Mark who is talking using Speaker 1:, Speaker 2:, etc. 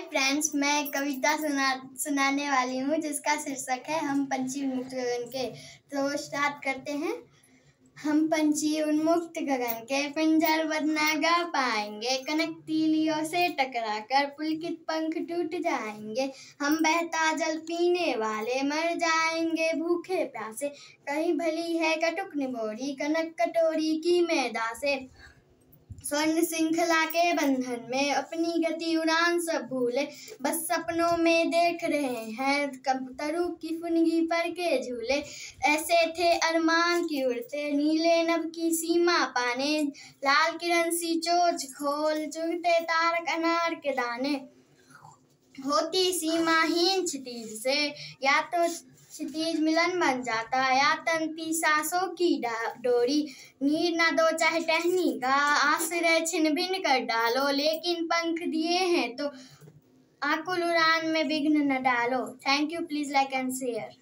Speaker 1: hi friends मैं कविता सुना सुनाने वाली हूँ जिसका शीर्षक है हम पंछी उन्मुक्त गगन के तो स्टार्ट करते हैं हम पंछी उन्मुक्त गगन के पिंजर बदना गा पाएंगे कनक तीलियों से टकरा कर पुलकित पंख टूट जाएंगे हम बहता जल पीने वाले मर जाएंगे भूखे प्यासे कहीं भली है कटुक निबोरी कनक कटोरी की मैदा से स्वर्ण श्रृंखला के बंधन में अपनी गति उड़ान सब भूले बस सपनों में देख रहे हैं तरु की फुनगी पर के झूले ऐसे थे अरमान की उड़ते नीले नब की सीमा पाने लाल किरण सी चोच खोल चुगते तारक अनार के दाने होती सीमाहीन क्षितिज से या तो क्षितिज मिलन बन जाता या तन पी सांसों की डोरी नीर ना दो चाहे टहनी का आश्रय छिन भिन कर डालो लेकिन पंख दिए हैं तो आकुल उड़ान में विघ्न न डालो thank you please like and share